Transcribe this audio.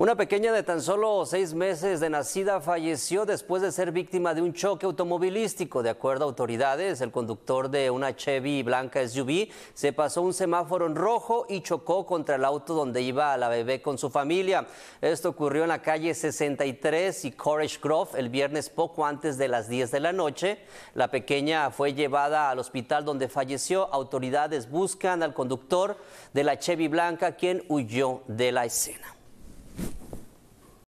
Una pequeña de tan solo seis meses de nacida falleció después de ser víctima de un choque automovilístico. De acuerdo a autoridades, el conductor de una Chevy blanca SUV se pasó un semáforo en rojo y chocó contra el auto donde iba la bebé con su familia. Esto ocurrió en la calle 63 y Courage Grove el viernes poco antes de las 10 de la noche. La pequeña fue llevada al hospital donde falleció. Autoridades buscan al conductor de la Chevy blanca quien huyó de la escena.